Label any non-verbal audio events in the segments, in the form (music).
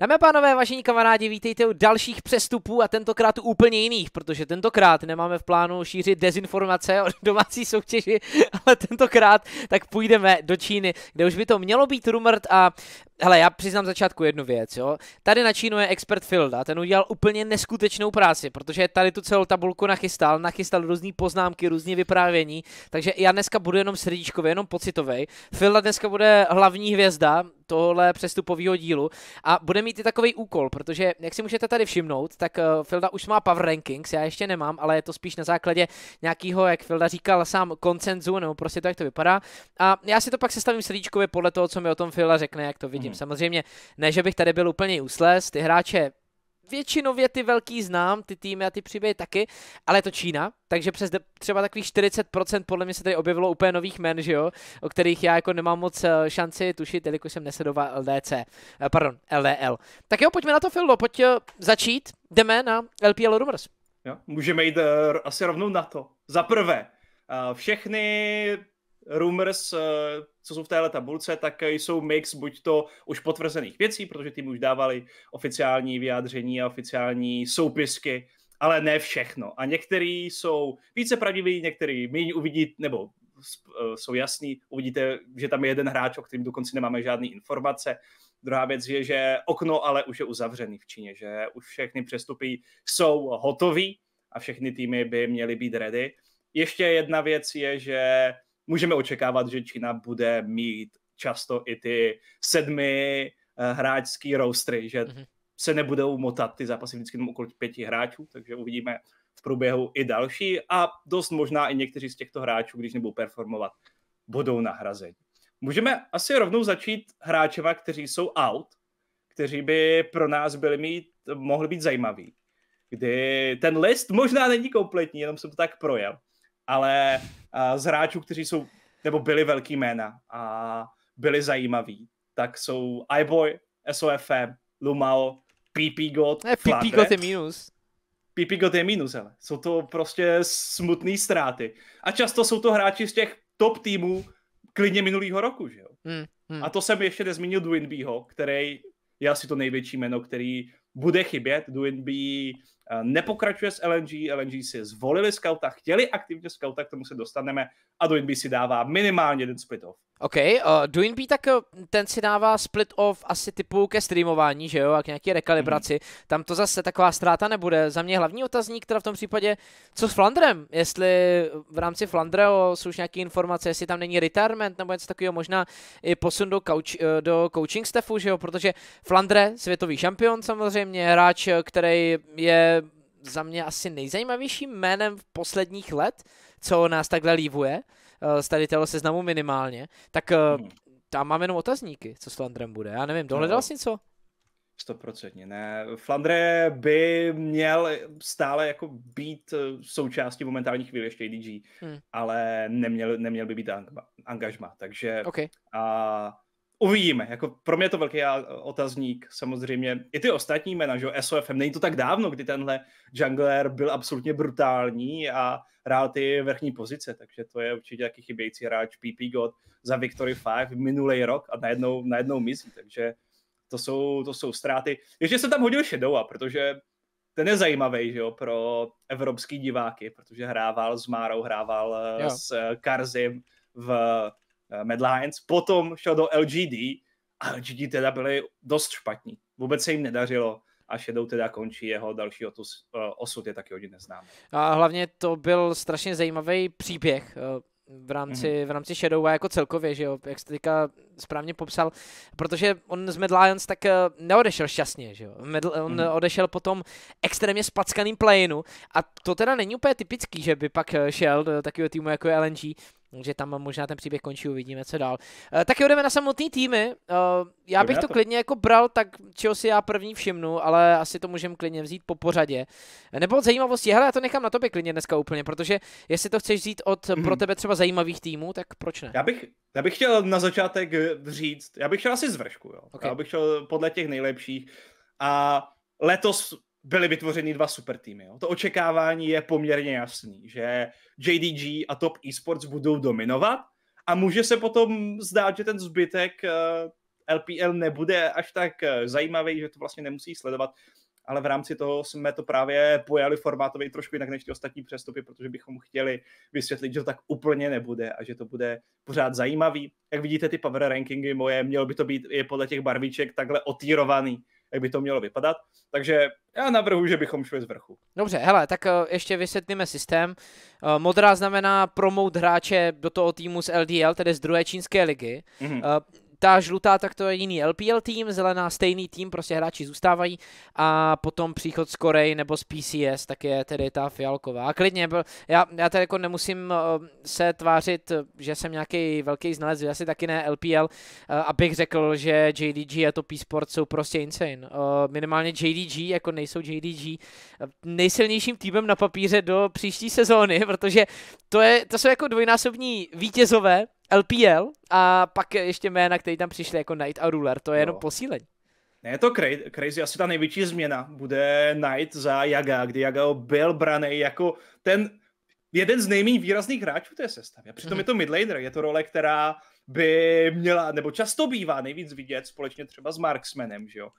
Dámy a pánové, vážení kamarádi, vítejte u dalších přestupů a tentokrát u úplně jiných, protože tentokrát nemáme v plánu šířit dezinformace o (laughs) domácí soutěži, ale tentokrát tak půjdeme do Číny, kde už by to mělo být rumort a Hele, já přiznám začátku jednu věc, jo. Tady na Čínu je expert Filda, ten udělal úplně neskutečnou práci, protože tady tu celou tabulku nachystal, nachystal různé poznámky, různé vyprávění, takže já dneska budu jenom srdíčkový, jenom pocitovej. Filda dneska bude hlavní hvězda, tohle přestupového dílu a bude mít i takový úkol, protože jak si můžete tady všimnout, tak eh, Filda už má power rankings, já ještě nemám, ale je to spíš na základě nějakého, jak Filda říkal, sám koncenzu, nebo prostě to, jak to vypadá. A já si to pak sestavím srdíčkově podle toho, co mi o tom Filda řekne, jak to vidí uvádím. Hmm. Samozřejmě ne, že bych tady byl úplně úsles, ty hráče většinově ty velký znám, ty týmy a ty příběhy taky, ale je to Čína, takže přes třeba takových 40% podle mě se tady objevilo úplně nových men, že jo, o kterých já jako nemám moc eh, šanci tušit, jelikož jsem nesledoval LDC, eh, pardon, LDL. Tak jo, pojďme na to, Fildo, pojď eh, začít, jdeme na LPL Rumors. Jo, můžeme jít uh, asi rovnou na to. Za prvé, uh, všechny rumors, eh, co jsou v téhle tabulce, tak jsou mix buď to už potvrzených věcí, protože tým už dávali oficiální vyjádření a oficiální soupisky, ale ne všechno. A některý jsou více pravdivý, některý méně uvidí, nebo eh, jsou jasný, uvidíte, že tam je jeden hráč, o kterým dokonce nemáme žádné informace. Druhá věc je, že okno ale už je uzavřený v Číně, že už všechny přestupy jsou hotový a všechny týmy by měly být ready. Ještě jedna věc je, že můžeme očekávat, že Čína bude mít často i ty sedmi eh, hráčský roustry, že mm-hmm. se nebudou motat ty zápasy vždycky jenom okolo pěti hráčů, takže uvidíme v průběhu i další a dost možná i někteří z těchto hráčů, když nebudou performovat, budou nahrazeni. Můžeme asi rovnou začít hráčeva, kteří jsou out, kteří by pro nás byli mít, mohli být zajímaví. Kdy ten list možná není kompletní, jenom jsem to tak projel ale z hráčů, kteří jsou, nebo byli velký jména a byli zajímaví, tak jsou iBoy, SOFM, Lumao, PP God, ne, PP God je minus. PP God je minus, ale jsou to prostě smutné ztráty. A často jsou to hráči z těch top týmů klidně minulého roku, že jo? Hmm, hmm. A to jsem ještě nezmínil Dwinbyho, který je asi to největší jméno, který bude chybět. Dwinby nepokračuje s LNG, LNG si zvolili skauta, chtěli aktivně skauta, k tomu se dostaneme a Doinby si dává minimálně jeden split-off. OK, uh, eh, B tak eh, ten si dává split-off asi typu ke streamování, že jo, a k nějaké rekalibraci. Mm-hmm. Tam to zase taková ztráta nebude. Za mě hlavní otazník, která v tom případě, co s Flandrem, jestli v rámci Flandreho jsou už nějaké informace, jestli tam není retirement nebo něco takového, možná i posun do, couch, eh, do coaching staffu, že jo, protože Flandre, světový šampion samozřejmě, hráč, který je za mě asi nejzajímavějším jménem v posledních let, co nás takhle lívuje, eh, z tady toho seznamu minimálně, tak eh, hmm. tam mám jenom otazníky, co s Flandrem bude. Já nevím, dohledal jsi něco? Stoprocentně ne. Flandre by měl stále jako být eh, součástí momentální chvíli ještě DG, hmm. ale neměl, neměl by být angažma. Takže okay. a uvidíme. Jako pro mě je to velký eh, otazník, samozřejmě. I ty ostatní jména, že jo, SOFM, není to tak dávno, kdy tenhle jungler byl absolutně brutální a hrál ty vrchní pozice, takže to je určitě taky chybějící hráč PP God za Victory 5 minulý rok a najednou, najednou mizí, takže to jsou, to jsou ztráty. Ještě jsem tam hodil Shadowa, protože ten je zajímavý, že jo, pro evropský diváky, protože hrával s Márou, hrával eh, jo. s eh, Karzim v Eh, Mad Lions, potom šel do LGD a LGD teda byli dost špatní. Vůbec se jim nedařilo a Shadow teda končí, jeho další otus, eh, osud je taky hodně neznám. A hlavně to byl strašně zajímavý příběh eh, v rámci, mm-hmm. v rámci Shadow a jako celkově, že jo, jak jste teďka správně popsal, protože on z Mad Lions tak neodešel šťastně, že jo, on mm-hmm. odešel tom extrémně spackaným playinu a to teda není úplně typický, že by pak šel do takového týmu jako je LNG, takže tam možná ten příběh končí, uvidíme, co dál. Eh, tak jo, jdeme na samotný týmy. Eh, já bych to klidně jako bral, tak čeho si já první všimnu, ale asi to můžeme klidně vzít po pořadě. Eh, nebo od zajímavosti, hele, já to nechám na tobě klidně dneska úplně, protože jestli to chceš vzít od pro mhm. tebe třeba zajímavých týmů, tak proč ne? Já bych, já bych chtěl na začátek říct, já bych chtěl asi zvršku, jo. Okay. Já bych chtěl podle těch nejlepších. A letos byly vytvořeny dva super týmy. Jo. To očekávání je poměrně jasný, že JDG a Top Esports budou dominovat a může se potom zdát, že ten zbytek LPL eh, nebude až tak eh, zajímavý, že to vlastně nemusí sledovat, ale v rámci toho jsme to právě pojali formátově trošku jinak než ty ostatní přestupy, protože bychom chtěli vysvětlit, že to tak úplně nebude a že to bude pořád zajímavý. Jak vidíte ty power rankingy moje, mělo by to být je podle těch barviček takhle otírovaný, jak by to mělo vypadat. Takže já navrhuji, že bychom šli z vrchu. Dobře, hele, tak eh, ještě vysvětlíme systém. Eh, modrá znamená promout hráče do toho týmu z LDL, tedy z druhé čínské ligy. Mm-hmm ta žlutá, tak to je jiný LPL tým, zelená stejný tým, prostě hráči zůstávají a potom příchod z Korej nebo z PCS, tak je tedy ta fialková. A klidně, byl, já, já tady jako nemusím eh, se tvářit, že jsem nějaký velký znalec, já si taky ne LPL, eh, abych řekl, že JDG a to P-Sport jsou prostě insane. Eh, minimálně JDG, jako nejsou JDG, nejsilnějším týmem na papíře do příští sezóny, (laughs) protože to, je, to jsou jako dvojnásobní vítězové, LPL a pak ještě jména, který tam přišli jako Knight a Ruler, to je jenom posílení. Ne, je to crazy, asi ta největší změna bude Knight za Jaga, kdy Jaga byl braný jako ten jeden z nejméně výrazných hráčů té sestavy. Přitom mm. je to midlaner, je to role, která by měla, nebo často bývá nejvíc vidět společně třeba s Marksmanem, že jo.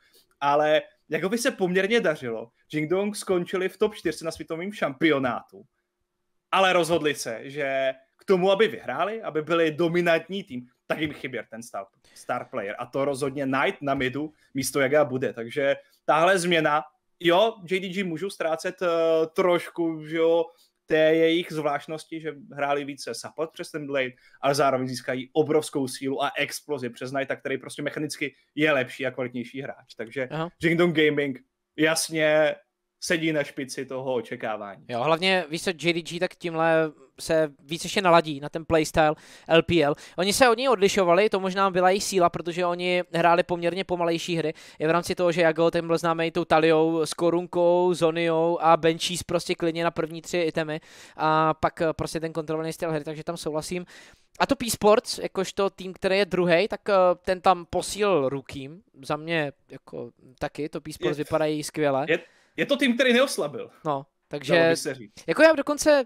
Ale jako by se poměrně dařilo, Jingdong skončili v top 4 na světovém šampionátu, ale rozhodli se, že tomu, aby vyhráli, aby byli dominantní tým, tak jim chyběl ten star, star player. A to rozhodně Knight na midu místo jaká bude. Takže tahle změna, jo, JDG můžou ztrácet uh, trošku, že jo, té jejich zvláštnosti, že hráli více support přes ten Blade, ale zároveň získají obrovskou sílu a explozi přes Knighta, který prostě mechanicky je lepší a kvalitnější hráč. Takže Aha. Jingdong Gaming jasně sedí na špici toho očekávání. Jo, hlavně víš co, JDG tak tímhle se více ještě naladí na ten playstyle LPL. Oni se od něj odlišovali, to možná byla jejich síla, protože oni hráli poměrně pomalejší hry. Je v rámci toho, že Jago ten byl známý tou Taliou s Korunkou, Zoniou a Benchies prostě klidně na první tři itemy a pak eh, prostě ten kontrolovaný styl hry, takže tam souhlasím. A to P-Sports, jakožto tým, který je druhý, tak eh, ten tam posílil rukým. Za mě jako taky, to P-Sports je, vypadají skvěle. Je, je to tým, který neoslabil. No, takže, jako já dokonce,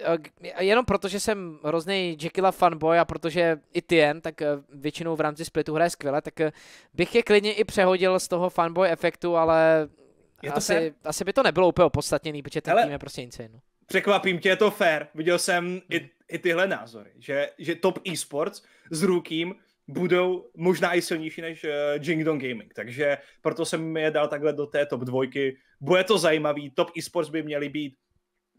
eh, jenom protože jsem hrozný Jekylla fanboy a protože i Tien, tak eh, většinou v rámci splitu hraje skvěle, tak eh, bych je klidně i přehodil z toho fanboy efektu, ale je to asi, asi by to nebylo úplně opodstatněný, protože ten Ale tým je prostě insane. No. Překvapím tě, je to fair. Viděl jsem i, hm. i tyhle názory, že, že top esports s Rukým budou možná i silnější než uh, eh, Jingdong Gaming, takže proto jsem je dal takhle do té top dvojky. Bude to zajímavý, top esports by měly být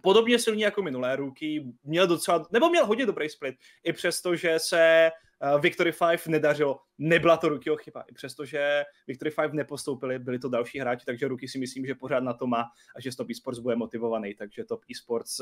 podobně silní jako minulé ruky, měl docela, nebo měl hodně dobrý split, i přesto, že se uh, Victory 5 nedařilo, nebyla to ruky chyba, i přesto, že Victory 5 nepostoupili, byli to další hráči, takže Ruky si myslím, že pořád na to má a že Top Esports bude motivovaný, takže Top Esports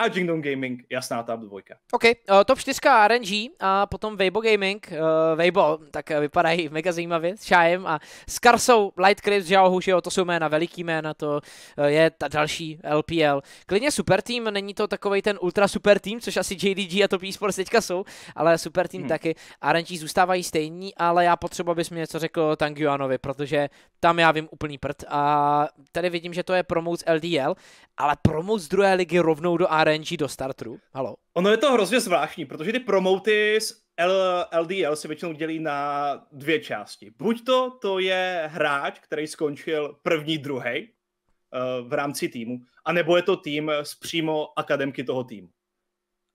a Jingdong Gaming, jasná ta dvojka. OK, uh, top 4 RNG a potom Weibo Gaming. Uh, Weibo, tak eh, vypadají mega zajímavě s Šájem a s Karsou, Light Crips, Zhao to jsou jména, veliký jména, to je ta další LPL. Klidně super tým, není to takový ten ultra super tým, což asi JDG a Top Esports teďka jsou, ale super tým hmm. taky. RNG zůstávají stejní, ale já potřebuji, abys mi něco řekl Tanguanovi, protože tam já vím úplný prd a tady vidím, že to je promoc LDL, ale promoc druhé ligy rovnou do RNG RNG do startru. Halo. Ono je to hrozně zvláštní, protože ty promoty z L, LDL se většinou dělí na dvě části. Buď to, to je hráč, který skončil první, druhý uh, eh, v rámci týmu, anebo je to tým z přímo akademky toho týmu.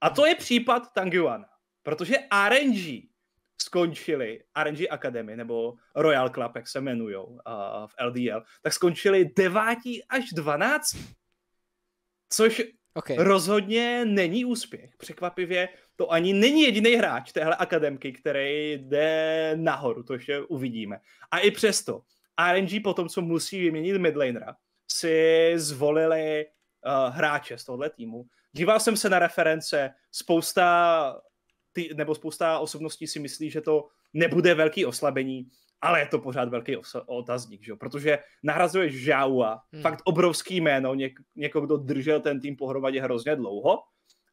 A to je případ Tanguana, protože RNG skončili RNG Academy nebo Royal Club, jak se jmenují uh, eh, v LDL, tak skončili devátí až 12. Což Okay. Rozhodně není úspěch. Překvapivě to ani není jediný hráč téhle akademky, který jde nahoru, to ještě uvidíme. A i přesto, RNG po tom, co musí vyměnit midlanera, si zvolili uh, hráče z tohle týmu. Díval jsem se na reference, spousta ty, nebo spousta osobností si myslí, že to nebude velký oslabení ale je to pořád velký otazník, že jo? protože nahrazuješ Žaua, hmm. fakt obrovský jméno, něk- někoho, kdo držel ten tým pohromadě hrozně dlouho,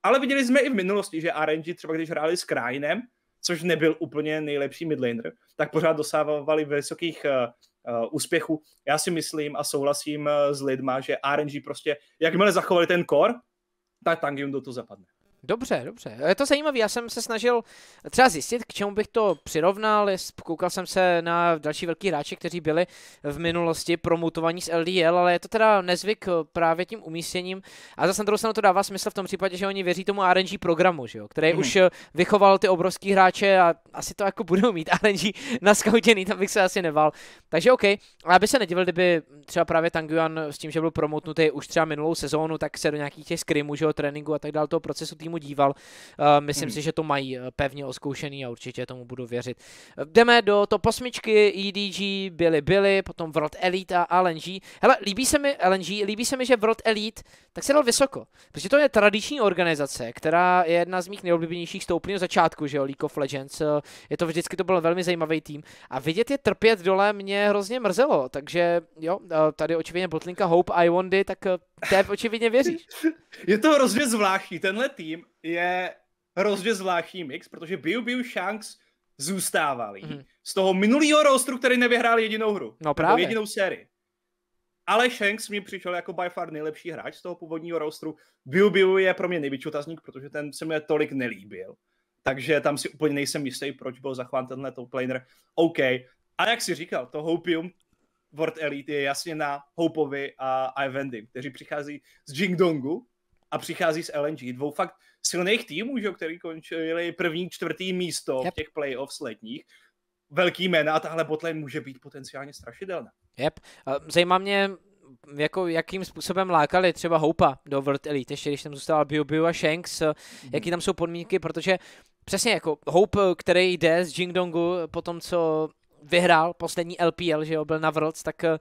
ale viděli jsme i v minulosti, že RNG třeba když hráli s Krajinem, což nebyl úplně nejlepší midlaner, tak pořád dosávali vysokých uh, uh, úspěchů. Já si myslím a souhlasím eh, s lidma, že RNG prostě, jakmile zachovali ten core, tak Tangium do toho zapadne. Dobře, dobře. Je to zajímavé, já jsem se snažil třeba zjistit, k čemu bych to přirovnal. Koukal jsem se na další velký hráče, kteří byli v minulosti promutovaní z LDL, ale je to teda nezvyk eh, právě tím umístěním. A zase na druhou stranu to dává smysl v tom případě, že oni věří tomu RNG programu, že jo, který mm. už eh, vychoval ty obrovský hráče a asi to jako budou mít (laughs) RNG naskautěný, tam bych se asi neval. Takže OK, ale aby se nedivil, kdyby třeba právě Tanguyan s tím, že byl promutnutý už třeba minulou sezónu, tak se do nějakých těch skrimů, že jo, tréninku a tak dále toho procesu týmu týmu díval. Eh, myslím hmm. si, že to mají eh, pevně oskoušený a určitě tomu budu věřit. Eh, jdeme do to posmičky EDG, byli, byli. potom World Elite a LNG. Hele, líbí se mi LNG, líbí se mi, že World Elite tak se dal vysoko, protože to je tradiční organizace, která je jedna z mých nejoblíbenějších stoupňů začátku, že jo, League of Legends. Je to vždycky to byl velmi zajímavý tým a vidět je trpět dole mě hrozně mrzelo, takže jo, tady očividně Botlinka Hope, I Wondy, tak je očividně věříš. Je to hrozně zvláštní, tenhle tým je hrozně zvláštní mix, protože Biu Biu Shanks zůstávali mm. z toho minulého rostru, který nevyhrál jedinou hru. No právě. Jedinou sérii. Ale Shanks mi přišel jako by far nejlepší hráč z toho původního rostru. Biu Biu je pro mě největší otazník, protože ten se mi tolik nelíbil. Takže tam si úplně nejsem jistý, proč byl zachován tenhle top laner. OK. A jak si říkal, to Hopium World Elite je jasně na Hopovi a Ivendy, kteří přichází z Jingdongu a přichází z LNG. Dvou fakt silných týmů, že, který končili první, čtvrtý místo yep. v těch playoffs letních. Velký jména a tahle botlane může být potenciálně strašidelná. Yep. Zajímá mě, jako, jakým způsobem lákali třeba Houpa do World Elite, ještě když tam zůstal Biu Biu a Shanks, mm. jaký tam jsou podmínky, protože Přesně jako Hope, který jde z Jingdongu po tom, co vyhrál poslední LPL, že jo, byl na Worlds, tak eh,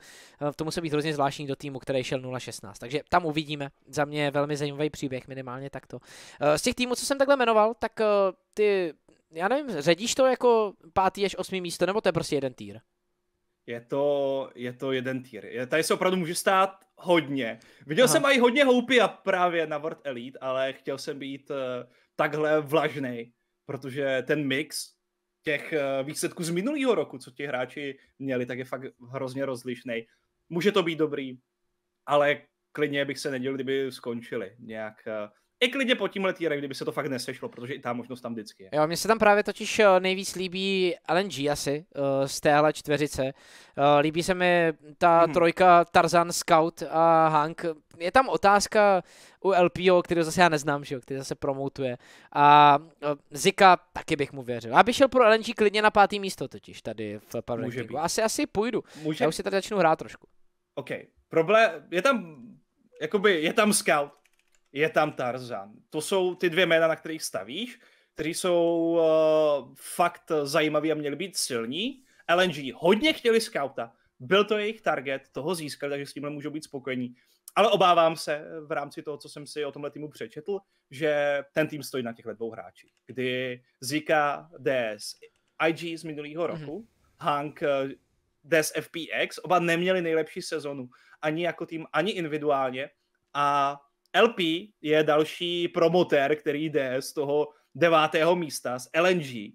to musí být hrozně zvláštní do týmu, který šel 0-16. Takže tam uvidíme. Za mě je velmi zajímavý příběh, minimálně takto. Eh, z těch týmů, co jsem takhle jmenoval, tak eh, ty, já nevím, ředíš to jako pátý až osmý místo, nebo to je prostě jeden týr? Je to, je to jeden týr. Je, tady se opravdu může stát hodně. Viděl Aha. jsem i hodně houpy a právě na World Elite, ale chtěl jsem být uh, takhle vlažný, protože ten mix těch eh, výsledků z minulého roku, co ti hráči měli, tak je fakt hrozně rozlišný. Může to být dobrý, ale klidně bych se nedělil, kdyby skončili nějak uh, i klidně po tímhle týre, kdyby se to fakt nesešlo, protože i ta možnost tam vždycky je. Jo, mně se tam právě totiž eh, nejvíc líbí LNG asi eh, z téhle čtveřice. Eh, líbí se mi ta hmm. trojka Tarzan, Scout a Hank. Je tam otázka u LPO, který zase já neznám, že jo, který zase promoutuje. A Zika taky bych mu věřil. Já bych šel pro LNG klidně na pátý místo totiž tady v Power Asi, asi půjdu. Může... Já už si tady začnu hrát trošku. OK. Problém, je tam, jakoby, je tam Scout je tam Tarzan. To jsou ty dvě jména, na kterých stavíš, kteří jsou uh, fakt zajímaví a měli být silní. LNG hodně chtěli skauta, byl to jejich target, toho získali, takže s tímhle můžou být spokojení. Ale obávám se eh, v rámci toho, co jsem si o tomhle týmu přečetl, že ten tým stojí na těchto dvou hráčích. Kdy Zika z IG z minulého mhm. roku, mm-hmm. Hank z eh, FPX, oba neměli nejlepší sezonu, ani jako tým, ani individuálně. A LP je další promotér, který jde z toho devátého místa z LNG,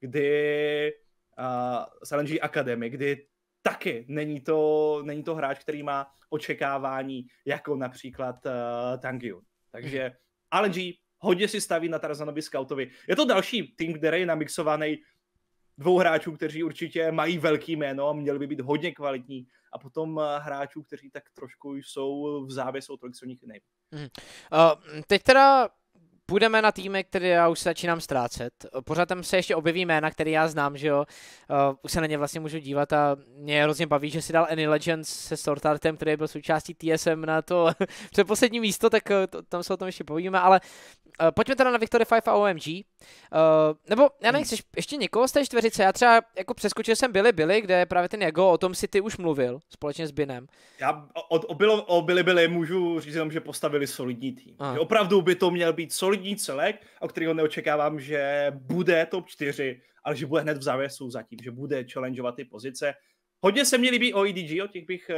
kdy uh, z LNG Academy, kdy taky není to, není to hráč, který má očekávání jako například uh, eh, Tangyun. Takže LNG hodně si staví na Tarzanovi Scoutovi. Je to další tým, který je namixovaný dvou hráčů, kteří určitě mají velký jméno a měli by být hodně kvalitní a potom eh, hráčů, kteří tak trošku jsou v závěsu od těch nich nej. Hmm. Uh, eh, teď teda půjdeme na týmy, které já už se začínám ztrácet. Pořád tam se ještě objeví jména, které já znám, že jo. Uh, už se na ně vlastně můžu dívat a mě hrozně baví, že si dal Any Legends se Sortartem, který byl součástí TSM na to (laughs) předposlední místo, tak eh, to, tam se o tom ještě povíme, ale uh, pojďme teda na Victory 5 a OMG. Uh, nebo já nevím, hmm. chceš ještě někoho z té čtveřice? Já třeba jako přeskočil jsem Billy Billy, kde právě ten Jago, o tom si ty už mluvil společně s Binem. Já o, o, o Billy Billy můžu říct jenom, že postavili solidní tým. opravdu by to měl být solidní solidní celek, o kterého neočekávám, že bude top 4, ale že bude hned v závěsu zatím, že bude challengeovat ty pozice. Hodně se mi líbí o EDG, o těch bych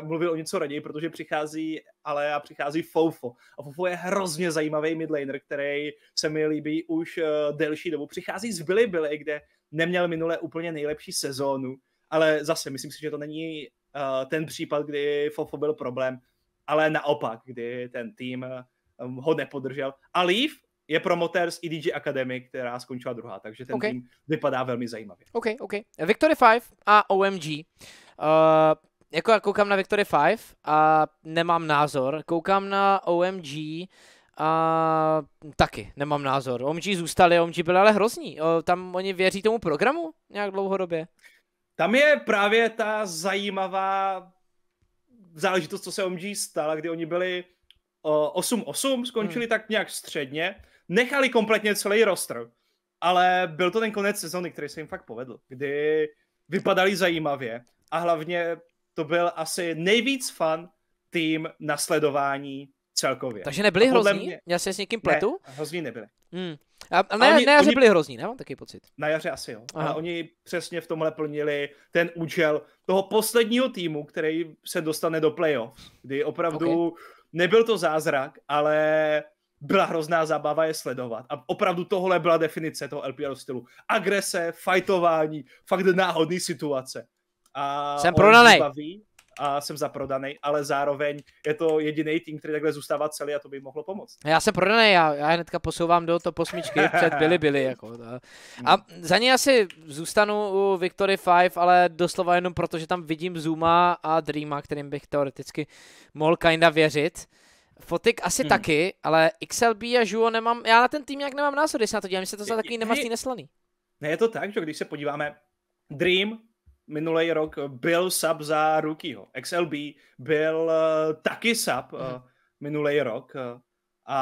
uh, mluvil o něco raději, protože přichází ale a přichází Fofo. A Fofo je hrozně zajímavý midlaner, který se mi líbí už uh, delší dobu. Přichází z Billy Billy, kde neměl minule úplně nejlepší sezónu, ale zase myslím si, že to není uh, ten případ, kdy Fofo byl problém, ale naopak, kdy ten tým um, ho nepodržel. A Leaf je promotér z EDG Academy, která skončila druhá, takže ten okay. tým vypadá velmi zajímavě. OK, OK. Victory 5 a OMG. Uh, jako já koukám na Victory 5 a nemám názor. Koukám na OMG a taky nemám názor. OMG zůstali, OMG byli ale hrozní. tam oni věří tomu programu nějak dlouhodobě? Tam je právě ta zajímavá záležitost, co se OMG stala, kdy oni byli 8-8, eh, skončili hmm. tak nějak středně, nechali kompletně celý roster, ale byl to ten konec sezony, který se jim fakt povedl, kdy vypadali zajímavě a hlavně to byl asi nejvíc fan tým na sledování celkově. Takže nebyli hrozní? Mě... Měl jsi s někým pletu? Ne, hrozní nebyli. Hmm. A, a na, oni, na jaře oni... byli hrozní, ne? Mám takový pocit. Na jaře asi jo. Aha. A oni přesně v tomhle plnili ten účel toho posledního týmu, který se dostane do playoff, kdy opravdu okay Nebyl to zázrak, ale byla hrozná zábava je sledovat. A opravdu tohle byla definice toho LPR stylu. Agrese, fajtování, fakt náhodný situace. A Jsem prodaný a jsem zaprodaný, ale zároveň je to jediný tým, který takhle zůstává celý a to by mohlo pomoct. Já jsem prodaný, já, já hnedka posouvám do to posmičky (laughs) před byli byli. Jako, to. No. a za ní asi zůstanu u Victory 5, ale doslova jenom proto, že tam vidím Zuma a Dreama, kterým bych teoreticky mohl kinda věřit. Fotik asi hmm. taky, ale XLB a Juo nemám, já na ten tým nějak nemám názor, když se na to dělám, se to za takový nemastný neslaný. Ne, je to tak, že když se podíváme, Dream minulý rok byl sub za Rookieho. XLB byl uh, taky sub uh, eh, mm minulý rok. Uh, a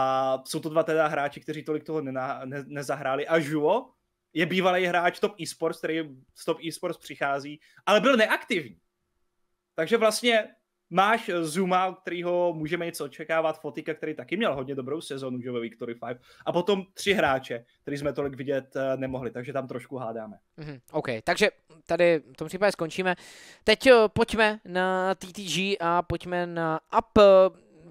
jsou to dva teda hráči, kteří tolik toho nena, ne, nezahráli. A Žuo je bývalý hráč Top Esports, který z Top Esports přichází, ale byl neaktivní. Takže vlastně Máš eh, Zuma, kterýho můžeme něco očekávat, Fotika, který taky měl hodně dobrou sezonu, že ve Victory 5, a potom tři hráče, který jsme tolik vidět eh, nemohli, takže tam trošku hádáme. Mm-hmm, OK, takže tady v tom případě skončíme. Teď eh, pojďme na TTG a pojďme na UP.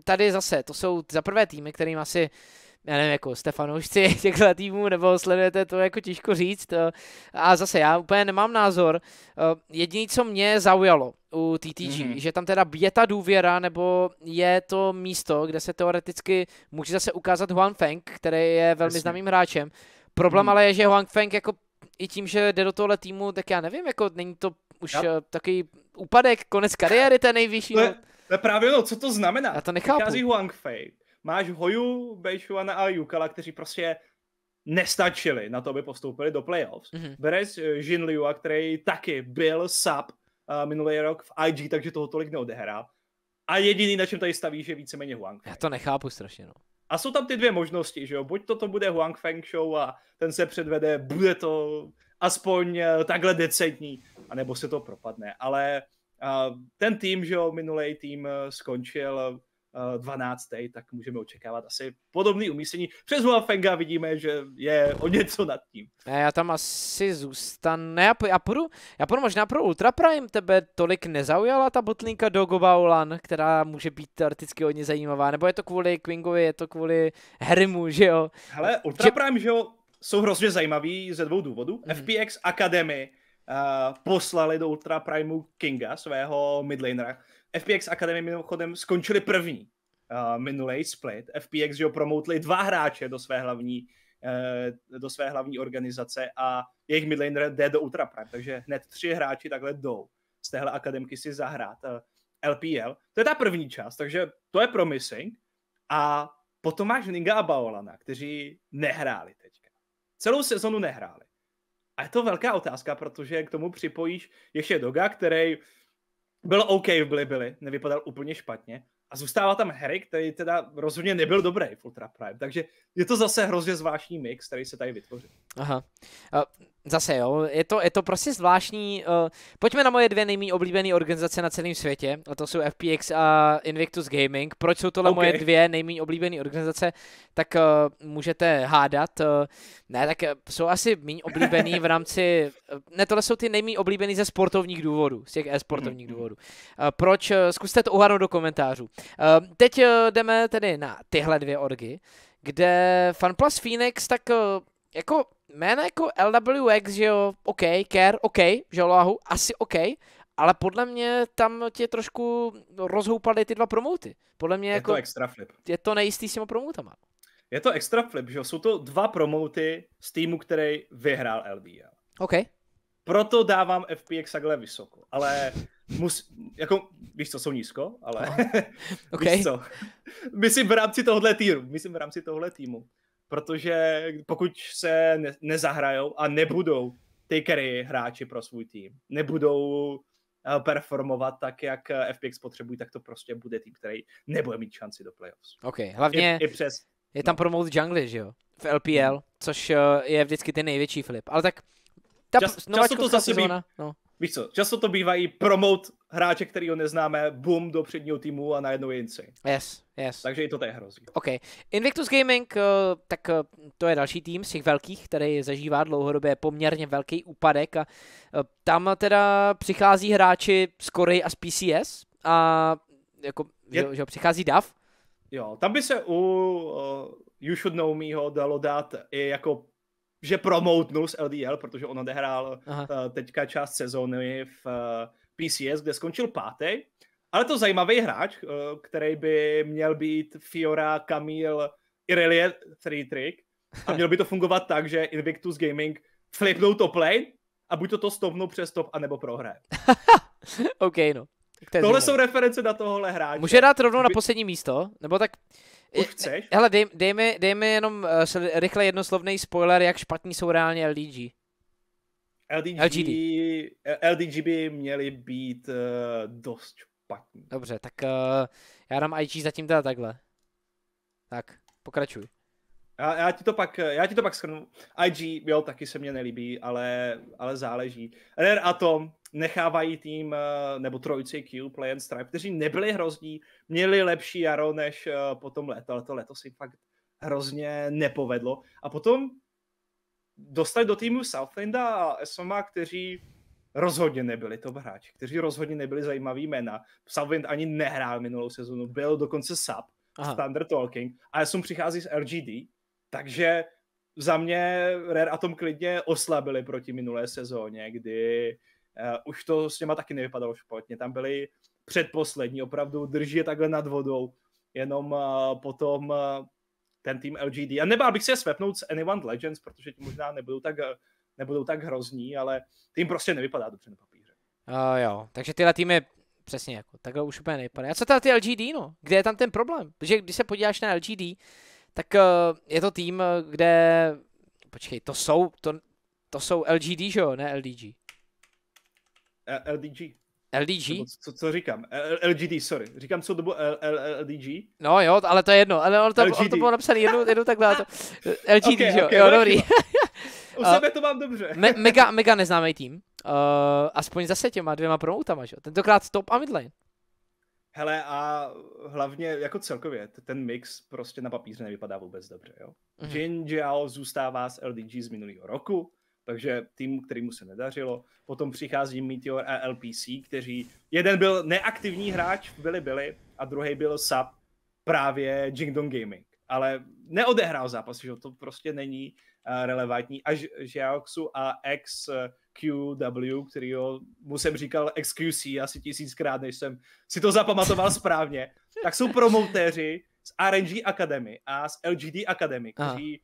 Tady zase, to jsou za prvé týmy, kterým asi uh, já nevím, jako Stefanoušci (laughs) těchto týmů, nebo sledujete to jako těžko říct. Eh, a zase já úplně nemám názor. Eh, Jediné, co mě zaujalo u TTG, mm-hmm. že tam teda je ta důvěra, nebo je to místo, kde se teoreticky může zase ukázat Huang Feng, který je velmi Jasně. známým hráčem. Problém mm. ale je, že Huang Feng jako i tím, že jde do tohle týmu, tak já nevím, jako není to už yep. Eh, takový úpadek, konec kariéry ten nejvyšší. To je, to je právě no, co to znamená. Já to nechápu. Huang Feng máš Hoju, Bejšuana a Jukala, kteří prostě nestačili na to, aby postoupili do playoffs. Mm-hmm. Bereš eh, Jin Liu, který taky byl sub uh, minulý rok v IG, takže toho tolik neodehrá. A jediný, na čem tady staví, že víceméně Huang. Já to nechápu strašně, no. A jsou tam ty dvě možnosti, že jo? Buď toto bude Huang Feng Show a ten se předvede, bude to aspoň eh, takhle decentní, anebo se to propadne. Ale uh, ten tým, že jo, minulý tým skončil 12. tak můžeme očekávat asi podobný umístění. Přes Huafenga vidíme, že je o něco nad tím. Já tam asi zůstanu. Já, já, půjdu, já půjdu možná pro Ultra Prime. Tebe tolik nezaujala ta botlinka Gobaulan, která může být teoreticky hodně zajímavá. Nebo je to kvůli Quingovi, je to kvůli Hermu, že jo? Hele, Ultra že... Prime, že jo, jsou hrozně zajímavý ze dvou důvodů. Mm. FPX Academy uh, poslali do Ultra Primeu Kinga, svého midlanera, FPX Academy mimochodem skončili první uh, eh, minulý split. FPX jo promotli dva hráče do své hlavní eh, do své hlavní organizace a jejich midlaner jde do Ultra Prime, takže hned tři hráči takhle jdou z téhle akademky si zahrát LPL. Eh, to je ta první část, takže to je promising a potom máš Ninga a Baolana, kteří nehráli teďka. Celou sezonu nehráli. A je to velká otázka, protože k tomu připojíš ještě Doga, který bylo OK v byli, nevypadal úplně špatně. A zůstává tam Harry, který teda rozhodně nebyl dobrý v Ultra Prime. Takže je to zase hrozně zvláštní mix, který se tady vytvořil. Aha. Zase jo, je to, je to prostě zvláštní. Eh, pojďme na moje dvě nejméně oblíbené organizace na celém světě, a to jsou FPX a Invictus Gaming. Proč jsou tohle okay. moje dvě nejméně oblíbené organizace, tak eh, můžete hádat. Eh, ne, tak jsou asi méně oblíbený v rámci... Ne, tohle jsou ty nejméně oblíbený ze sportovních důvodů, z těch e-sportovních mm-hmm. důvodů. Proč? Zkuste to uhrnout do komentářů. Teď jdeme tedy na tyhle dvě orgy, kde FunPlus Phoenix tak jako jméno jako LWX, že jo, OK, Care, OK, že jo, asi OK, ale podle mě tam tě trošku rozhoupaly ty dva promouty. Podle mě je jako, to extra flip. Je to nejistý s těma promoutama. Je to extra flip, že jo? Jsou to dva promouty z týmu, který vyhrál LBL. OK. Proto dávám FPX takhle vysoko, ale mus, jako, víš co, jsou nízko, ale (laughs) okay. víš co, (laughs) myslím v rámci tohle týmu, myslím v rámci tohle týmu protože pokud se ne, nezahrajou a nebudou takery hráči pro svůj tým, nebudou eh, performovat tak, jak eh, FPX potřebují, tak to prostě bude tým, který nebude mít šanci do playoffs. Ok, hlavně I, i přes... je tam promote jungle, že jo, v LPL, hmm. což eh, je vždycky ten největší flip, ale tak ta Čas, často to zase sezóna, no víš co, často to bývá i promote hráče, který ho neznáme, boom do předního týmu a najednou je insane. Yes, yes. Takže i to je hrozí. OK. Invictus Gaming, eh, tak eh, to je další tým z těch velkých, který zažívá dlouhodobě poměrně velký úpadek a eh, tam teda přichází hráči z Koreji a z PCS a jako, je... že, přichází Daf. Jo, tam by se u uh, You Should Know Me ho dalo dát i jako že promoutnul z LDL, protože on odehrál Aha. uh, teďka část sezóny v uh, eh, PCS, kde skončil pátý. Ale to zajímavý hráč, uh, který by měl být Fiora, Kamil, Irelia, 3 trick. A mělo by to fungovat tak, že Invictus Gaming flipnou top lane a buď to to stopnou přes top, anebo prohraje. (laughs) OK, no. Tohle jsou reference na tohohle hráče. Může dát rovnou na poslední místo, nebo tak už chceš? Hele, dej, dej, mi, dej mi jenom uh, rychle jednoslovný spoiler, jak špatní jsou reálně LDG. LDG, LGD. LDG by měly být uh, dost špatní. Dobře, tak uh, já dám IG zatím teda takhle. Tak, pokračuj. Já, já, ti to pak, já ti to pak schrnu. IG, jo, taky se mě nelíbí, ale, ale záleží. a Atom nechávají tým, eh, nebo trojici Q, Play and Stripe, kteří nebyli hrozní, měli lepší jaro než eh, potom leto, ale to leto si fakt hrozně nepovedlo. A potom dostali do týmu Southlanda a Esoma, kteří rozhodně nebyli to hráči, kteří rozhodně nebyli zajímavý jména. Southland ani nehrál minulou sezonu, byl dokonce sub, Aha. Standard Talking, a já jsem přichází z RGD, takže za mě Rare Atom klidně oslabili proti minulé sezóně, kdy uh, už to s těma taky nevypadalo špatně. Tam byli předposlední, opravdu drží je takhle nad vodou, jenom uh, potom uh, ten tým LGD. A nebál bych se je svepnout z Anyone Legends, protože ti možná nebudou tak, nebudou tak hrozní, ale tým prostě nevypadá dobře na papíře. Uh, jo, takže tyhle týmy přesně jako, takhle už úplně nejpadá. A co teda ty LGD, no? Kde je tam ten problém? Protože když se podíváš na LGD, tak eh, je to tým, eh, kde, počkej, to jsou, to, to jsou LGD, že jo, ne LDG? Eh, LDG. LDG? co, co říkám? LGD, sorry. Říkám, co dobu LDG? No jo, ale to je jedno. Ale on to, on to bylo napsané jednou, jednou takhle. To... LGD, (laughs) okay, jo, okay, jo dobrý. (laughs) U sebe to mám dobře. Me- mega, (laughs) mega neznámý tým. Uh, aspoň zase těma dvěma promoutama, že jo. Tentokrát top a midlane. Hele a hlavně jako celkově ten mix prostě na papíře nevypadá vůbec dobře, jo. Mm-hmm. Jin Jiao zůstává z LDG z minulého roku, takže tým, kterýmu se nedařilo. Potom přichází Meteor a LPC, kteří, jeden byl neaktivní hráč, byli byli, a druhý byl sub právě Jingdong Gaming. Ale neodehrál zápas, že to prostě není Eh, relevantní, až Xiaoxu a XQW, který ho, mu jsem říkal XQC asi tisíckrát, než jsem si to zapamatoval správně, tak jsou promoutéři z RNG Academy a z LGD Academy, kteří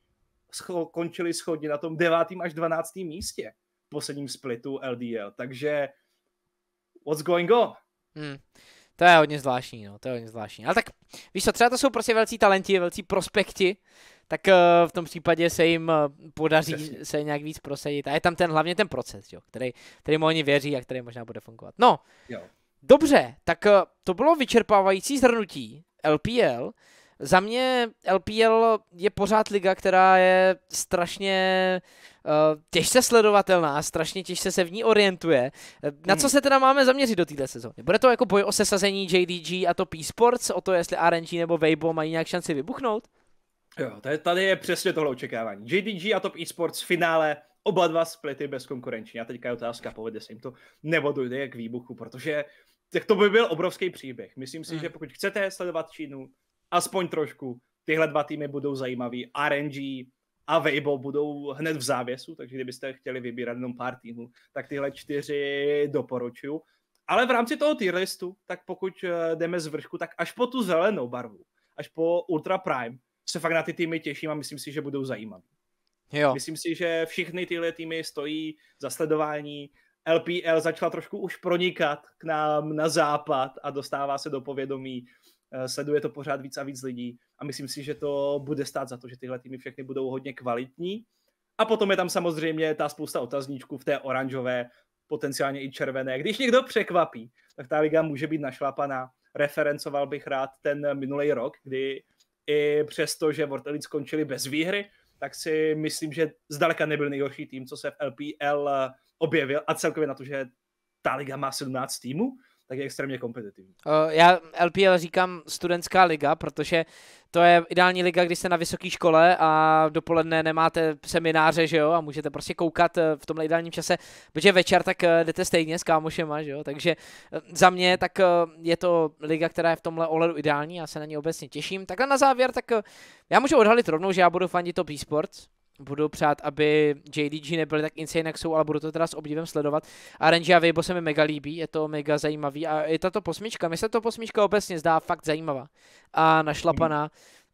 scho- končili schodně na tom devátém až 12. místě v posledním splitu LDL, takže what's going on? Hmm. To je hodně zvláštní, no, to je hodně zvláštní. Ale tak, víš co, třeba to jsou prostě velcí talenti, velcí prospekti, tak eh, v tom případě se jim eh, podaří se nějak víc prosadit. A je tam ten hlavně ten proces, jo, který, mu oni věří a který možná bude fungovat. No, jo. dobře, tak eh, to bylo vyčerpávající zhrnutí LPL. Za mě LPL je pořád liga, která je strašně uh, těžce sledovatelná, strašně těžce se v ní orientuje. Na co hmm. se teda máme zaměřit do této sezóny? Bude to jako boj o sesazení JDG a to P-Sports, o to, jestli RNG nebo Weibo mají nějak šanci vybuchnout? Jo, tady, tady je přesně tohle očekávání. JDG a Top Esports finále, oba dva splity bezkonkurenčně. A teďka je otázka, povede se jim to, nebo dojde k výbuchu, protože tak to by byl obrovský příběh. Myslím si, hmm. že pokud chcete sledovat Čínu, aspoň trošku, tyhle dva týmy budou zajímavý. RNG a Weibo budou hned v závěsu, takže kdybyste chtěli vybírat jenom pár týmů, tak tyhle čtyři doporučuju. Ale v rámci toho tier listu, tak pokud eh, jdeme z vršku, tak až po tu zelenou barvu, až po Ultra Prime, se fakt na ty týmy těším a myslím si, že budou zajímavé. Jo. Myslím si, že všechny tyhle týmy stojí za sledování. LPL začala trošku už pronikat k nám na západ a dostává se do povědomí. Eh, sleduje to pořád víc a víc lidí a myslím si, že to bude stát za to, že tyhle týmy všechny budou hodně kvalitní. A potom je tam samozřejmě ta spousta otazníčků v té oranžové, potenciálně i červené. Když někdo překvapí, tak ta liga může být našlapaná. Referencoval bych rád ten minulý rok, kdy i přesto, že Vortelit skončili bez výhry, tak si myslím, že zdaleka nebyl nejhorší tým, co se v LPL eh, objevil a celkově na to, že ta liga má 17 týmů, tak je extrémně kompetitivní. Eh, já LPL říkám studentská liga, protože to je ideální liga, když jste na vysoké škole a dopoledne nemáte semináře, že jo, a můžete prostě koukat eh, v tomhle ideálním čase, protože večer tak eh, jdete stejně s kámošema, že jo, takže za mě tak je to liga, která je v tomhle ohledu ideální, já se na ní obecně těším. Takhle na závěr, tak já můžu odhalit rovnou, že já budu fandit top eSports, budu přát, aby JDG nebyly tak insane, jak jsou, ale budu to teda s obdivem sledovat. A Renji a Weibo se mi mega líbí, je to mega zajímavý a i tato posmička, mi se to posmička obecně zdá fakt zajímavá a našlapaná, mm.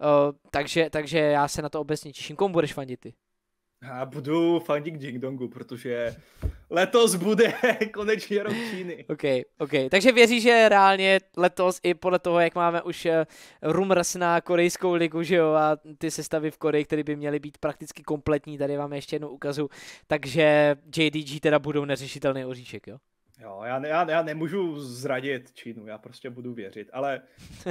uh, takže, takže já se na to obecně těším. Komu budeš fandit ty? A budu fandit dongu, protože letos bude (laughs) konečně rok Číny. OK, OK. Takže věří, že reálně letos i podle toho, jak máme už eh, rumrs na korejskou ligu, že jo, a ty sestavy v Koreji, které by měly být prakticky kompletní, tady vám ještě jednu ukazu, takže JDG teda budou neřešitelný oříšek, jo? Jo, já, ne, já, já nemůžu zradit Čínu, já prostě budu věřit, ale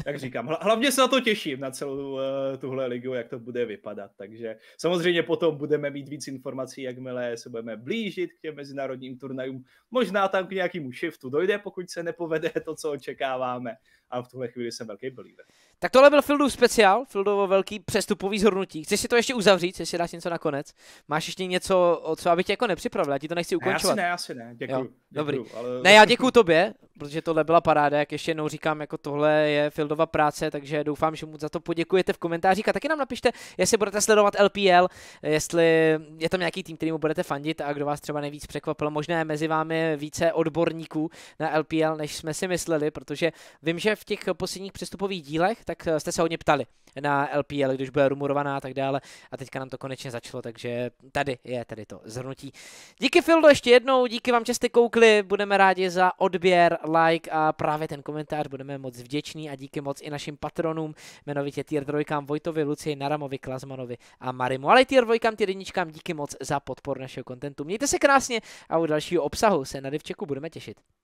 jak říkám, hlavně se na to těším, na celou uh, tuhle ligu, jak to bude vypadat, takže samozřejmě potom budeme mít víc informací, jakmile se budeme blížit k těm mezinárodním turnajům, možná tam k nějakému shiftu dojde, pokud se nepovede to, co očekáváme, ale v tuhle chvíli jsem velký believer. Tak tohle byl Fildův speciál, Fildovo velký přestupový zhrnutí. Chceš si to ještě uzavřít, chceš si dát něco nakonec? Máš ještě něco, o co aby tě jako nepřipravil, já ti to nechci ukončovat. Ne, asi ne, asi ne, děkuju. Jo, děkuju dobrý. Ale... Ne, já děkuju tobě, protože tohle byla paráda, jak ještě jednou říkám, jako tohle je Fieldova práce, takže doufám, že mu za to poděkujete v komentářích a taky nám napište, jestli budete sledovat LPL, jestli je tam nějaký tým, který mu budete fandit a kdo vás třeba nejvíc překvapil. Možná je mezi vámi více odborníků na LPL, než jsme si mysleli, protože vím, že v těch posledních přestupových dílech tak jste se hodně ptali na LPL, když bude rumorovaná a tak dále. A teďka nám to konečně začalo, takže tady je tady to zhrnutí. Díky Fildo ještě jednou, díky vám, že jste koukli, budeme rádi za odběr, like a právě ten komentář, budeme moc vděční a díky moc i našim patronům, jmenovitě Tier 2, Vojtovi, Luci, Naramovi, Klasmanovi a Marimu. Ale i Tier 2, Tier jedničkám, díky moc za podporu našeho kontentu. Mějte se krásně a u dalšího obsahu se na Divčeku budeme těšit.